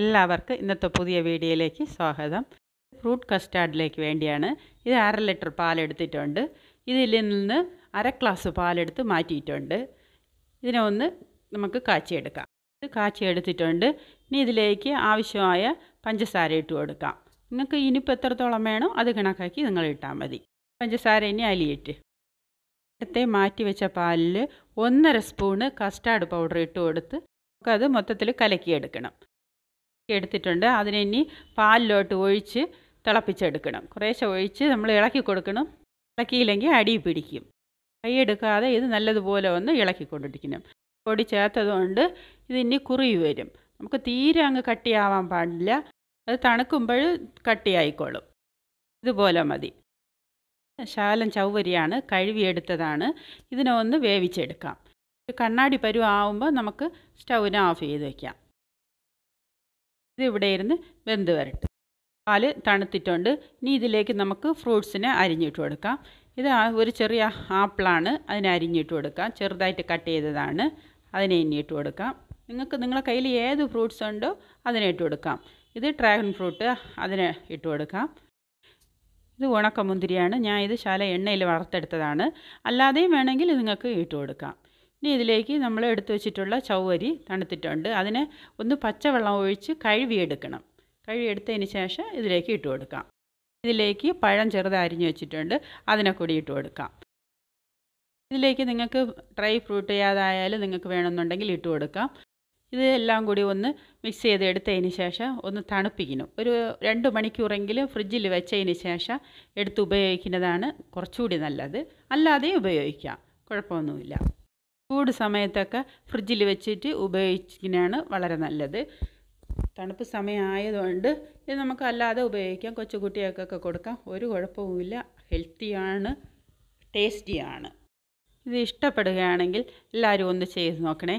എല്ലാവർക്കും ഇന്നത്തെ പുതിയ വീഡിയോയിലേക്ക് സ്വാഗതം ഫ്രൂട്ട് കസ്റ്റാർഡിലേക്ക് വേണ്ടിയാണ് ഇത് അര ലിറ്റർ പാലെടുത്തിട്ടുണ്ട് ഇതിൽ നിന്ന് അര ഗ്ലാസ് പാലെടുത്ത് മാറ്റിയിട്ടുണ്ട് ഇതിനെ ഒന്ന് നമുക്ക് കാച്ചിയെടുക്കാം ഇത് കാച്ചിയെടുത്തിട്ടുണ്ട് ഇനി ഇതിലേക്ക് ആവശ്യമായ പഞ്ചസാര ഇട്ട് കൊടുക്കാം നിങ്ങൾക്ക് ഇനിയിപ്പോൾ എത്രത്തോളം വേണോ അത് കണക്കാക്കി നിങ്ങൾ ഇട്ടാൽ മതി പഞ്ചസാര ഇനി അലിയിട്ട് നേരത്തെ മാറ്റി വെച്ച പാലിൽ ഒന്നര സ്പൂണ് കസ്റ്റാർഡ് പൗഡർ ഇട്ട് കൊടുത്ത് നമുക്കത് മൊത്തത്തിൽ കലക്കിയെടുക്കണം എടുത്തിട്ടുണ്ട് അതിനെ ഇനി പാലിലോട്ട് ഒഴിച്ച് തിളപ്പിച്ചെടുക്കണം കുറേശ്ശെ ഒഴിച്ച് നമ്മൾ ഇളക്കി കൊടുക്കണം ഇളക്കിയില്ലെങ്കിൽ അടി പിടിക്കും എടുക്കാതെ ഇത് നല്ലതുപോലെ ഒന്ന് ഇളക്കി കൊണ്ടിരിക്കണം പൊടി ചേർത്തതുകൊണ്ട് ഇത് ഇനി വരും നമുക്ക് തീരെ അങ്ങ് കട്ടിയാവാൻ പാടില്ല അത് തണുക്കുമ്പോൾ കട്ടിയായിക്കോളും ഇതുപോലെ മതി ശാലം ചൗവരിയാണ് കഴുകിയെടുത്തതാണ് ഇതിനെ ഒന്ന് വേവിച്ചെടുക്കാം കണ്ണാടി പരുവാകുമ്പോൾ നമുക്ക് സ്റ്റൗവിനെ ഓഫ് ചെയ്ത് വയ്ക്കാം ഇവിടെ ഇരുന്ന് വെന്ത് വരട്ടെ പാല് തണുത്തിട്ടുണ്ട് ഇനി ഇതിലേക്ക് നമുക്ക് ഫ്രൂട്ട്സിനെ അരിഞ്ഞിട്ട് കൊടുക്കാം ഇത് ഒരു ചെറിയ ആപ്പിളാണ് അതിനെ അരിഞ്ഞിട്ട് കൊടുക്കാം ചെറുതായിട്ട് കട്ട് ചെയ്തതാണ് അതിനെ ഇനിയിട്ട് കൊടുക്കാം നിങ്ങൾക്ക് നിങ്ങളുടെ കയ്യിൽ ഏത് ഫ്രൂട്ട്സ് ഉണ്ടോ അതിനെ ഇട്ട് കൊടുക്കാം ഇത് ഡ്രാഗൺ ഫ്രൂട്ട് അതിനെ ഇട്ട് കൊടുക്കാം ഇത് ഉണക്കമുന്തിരിയാണ് ഞാൻ ഇത് ശാല എണ്ണയിൽ വറുത്തെടുത്തതാണ് അല്ലാതെയും വേണമെങ്കിൽ നിങ്ങൾക്ക് ഇട്ട് കൊടുക്കാം ഇനി ഇതിലേക്ക് നമ്മൾ എടുത്തു വെച്ചിട്ടുള്ള ചവ്വരി തണുത്തിട്ടുണ്ട് അതിനെ ഒന്ന് പച്ചവെള്ളം ഒഴിച്ച് കഴുകിയെടുക്കണം കഴുകിയെടുത്തതിന് ശേഷം ഇതിലേക്ക് ഇട്ട് കൊടുക്കാം ഇതിലേക്ക് പഴം ചെറുതരിഞ്ഞ് വെച്ചിട്ടുണ്ട് അതിനെ കൂടി ഇട്ട് കൊടുക്കാം ഇതിലേക്ക് നിങ്ങൾക്ക് ഡ്രൈ ഫ്രൂട്ട് ഏതായാലും നിങ്ങൾക്ക് വേണമെന്നുണ്ടെങ്കിൽ ഇട്ട് കൊടുക്കാം ഇത് എല്ലാം കൂടി ഒന്ന് മിക്സ് ചെയ്ത് എടുത്തതിന് ശേഷം ഒന്ന് തണുപ്പിക്കണം ഒരു രണ്ട് മണിക്കൂറെങ്കിലും ഫ്രിഡ്ജിൽ വെച്ചതിന് ശേഷം എടുത്ത് ഉപയോഗിക്കുന്നതാണ് കുറച്ചുകൂടി നല്ലത് അല്ലാതെയും ഉപയോഗിക്കാം കുഴപ്പമൊന്നുമില്ല ചൂട് സമയത്തൊക്കെ ഫ്രിഡ്ജിൽ വെച്ചിട്ട് ഉപയോഗിക്കുന്നതാണ് വളരെ നല്ലത് തണുപ്പ് സമയമായതുകൊണ്ട് ഇത് നമുക്ക് അല്ലാതെ ഉപയോഗിക്കാം കൊച്ചുകുട്ടികൾക്കൊക്കെ കൊടുക്കാം ഒരു കുഴപ്പവുമില്ല ഹെൽത്തിയാണ് ടേസ്റ്റിയാണ് ഇത് ഇഷ്ടപ്പെടുകയാണെങ്കിൽ എല്ലാവരും ഒന്ന് ചെയ്ത് നോക്കണേ